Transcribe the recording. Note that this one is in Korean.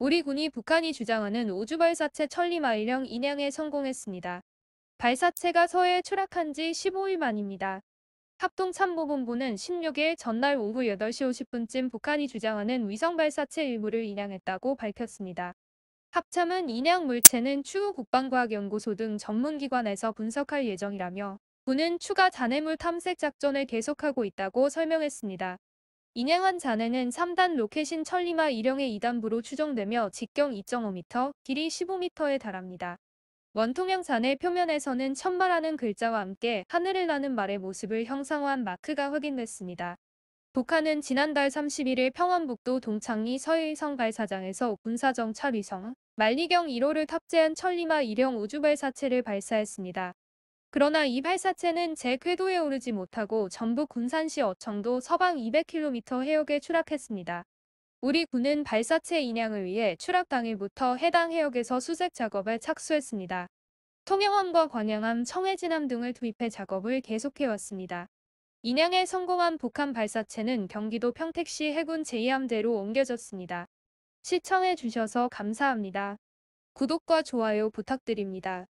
우리 군이 북한이 주장하는 우주발사체 천리마일령 인양에 성공했습니다. 발사체가 서해에 추락한 지 15일 만입니다. 합동참모본부는 16일 전날 오후 8시 50분쯤 북한이 주장하는 위성발사체 일부를 인양했다고 밝혔습니다. 합참은 인양 물체는 추후 국방과학연구소 등 전문기관에서 분석할 예정이라며 군은 추가 잔해물 탐색 작전을 계속하고 있다고 설명했습니다. 인양한 잔해는 3단 로켓인 천리마 1형의 2단부로 추정되며 직경 2.5m, 길이 15m에 달합니다. 원통형 잔해 표면에서는 천마라는 글자와 함께 하늘을 나는 말의 모습을 형상화한 마크가 확인됐습니다. 북한은 지난달 31일 평안북도 동창리 서해성 발사장에서 군사정찰위성 말리경 1호를 탑재한 천리마 1형 우주발사체를 발사했습니다. 그러나 이 발사체는 제 궤도에 오르지 못하고 전북 군산시 어청도 서방 200km 해역에 추락했습니다. 우리 군은 발사체 인양을 위해 추락 당일부터 해당 해역에서 수색 작업에 착수했습니다. 통영함과 광양함, 청해진함 등을 투입해 작업을 계속해왔습니다. 인양에 성공한 북한 발사체는 경기도 평택시 해군 제2함대로 옮겨졌습니다. 시청해주셔서 감사합니다. 구독과 좋아요 부탁드립니다.